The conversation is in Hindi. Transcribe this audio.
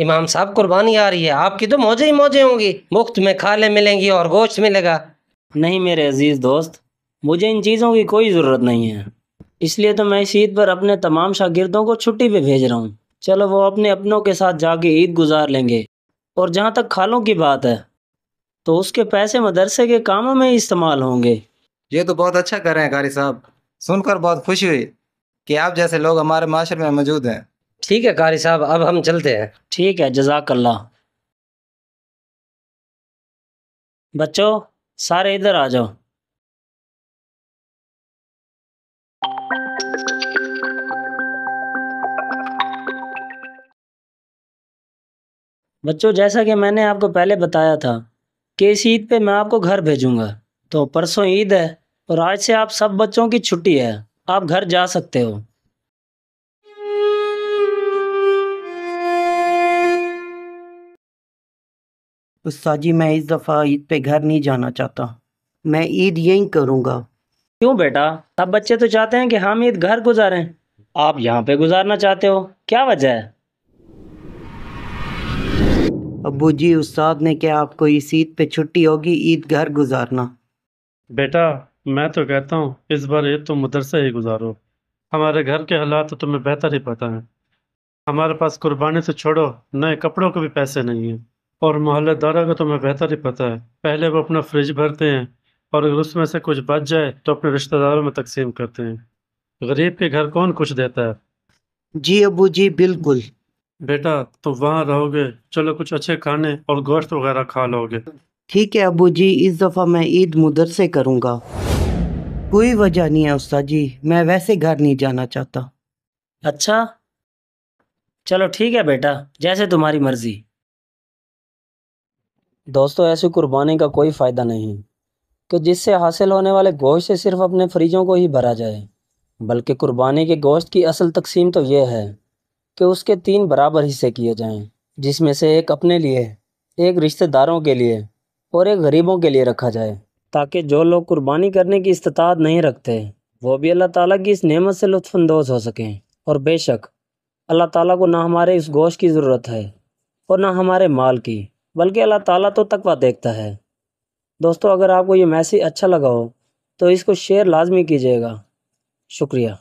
इमाम साहब कुर्बानी आ रही है आपकी तो मौजे ही मौजे होंगी मुफ्त में खाले मिलेंगी और गोश्त मिलेगा नहीं मेरे अजीज़ दोस्त मुझे इन चीज़ों की कोई ज़रूरत नहीं है इसलिए तो मैं इस ईद पर अपने तमाम शागिर्दों को छुट्टी पे भेज रहा हूँ चलो वो अपने अपनों के साथ जाके ईद गुजार लेंगे और जहाँ तक खालों की बात है तो उसके पैसे मदरसे के कामों में इस्तेमाल होंगे ये तो बहुत अच्छा कर रहे हैं कारी साहब सुनकर बहुत खुशी हुई कि आप जैसे लोग हमारे माशरे में मौजूद हैं ठीक है कारी साहब अब हम चलते हैं ठीक है जजाकल्ला बच्चों सारे इधर आ जाओ बच्चों जैसा कि मैंने आपको पहले बताया था कि इस ईद पे मैं आपको घर भेजूंगा तो परसों ईद है और आज से आप सब बच्चों की छुट्टी है आप घर जा सकते हो उस्ताद जी मैं इस दफ़ा ईद पे घर नहीं जाना चाहता मैं ईद यहीं करूँगा क्यों बेटा सब बच्चे तो चाहते हैं कि हम ईद घर गुजारें आप यहाँ पे गुजारना चाहते हो क्या वजह है अबू जी उस्ताद ने क्या आपको इस ईद पे छुट्टी होगी ईद घर गुजारना बेटा मैं तो कहता हूँ इस बार ईद तो मदरसे ही गुजारो हमारे घर के हालात तो तुम्हें बेहतर ही पता है हमारे पास कुर्बानी तो छोड़ो नए कपड़ों के भी पैसे नहीं है और मोहल्लेदारा का तो मैं बेहतर ही पता है पहले वो अपना फ्रिज भरते हैं और अगर उसमें से कुछ बच जाए तो अपने रिश्तेदारों में तकसीम करते हैं गरीब के घर कौन कुछ देता है जी अबू जी बिल्कुल बेटा तुम तो वहाँ रहोगे चलो कुछ अच्छे खाने और गोश्त वगैरह खा लोगे ठीक है अबू जी इस दफ़ा मैं ईद मुदर से करूँगा कोई वजह नहीं है उस्ताद जी मैं वैसे घर नहीं जाना चाहता अच्छा चलो ठीक है बेटा जैसे तुम्हारी मर्जी दोस्तों ऐसी कुर्बानी का कोई फ़ायदा नहीं कि जिससे हासिल होने वाले गोश्त से सिर्फ अपने फ्रिजों को ही भरा जाए बल्कि कुर्बानी के गोश्त की असल तकसीम तो यह है कि उसके तीन बराबर हिस्से किए जाएं जिसमें से एक अपने लिए एक रिश्तेदारों के लिए और एक गरीबों के लिए रखा जाए ताकि जो लोग कुर्बानी करने की इस्तात नहीं रखते वो भी अल्लाह ताला की इस नेमत से लुफानंदोज़ हो सकें और बेशक अल्लाह ताला को ना हमारे इस गोश्त की ज़रूरत है और ना हमारे माल की बल्कि अल्लाह ताला तो तकवा देखता है दोस्तों अगर आपको ये मैसेज अच्छा लगा हो तो इसको शेयर लाजमी कीजिएगा शुक्रिया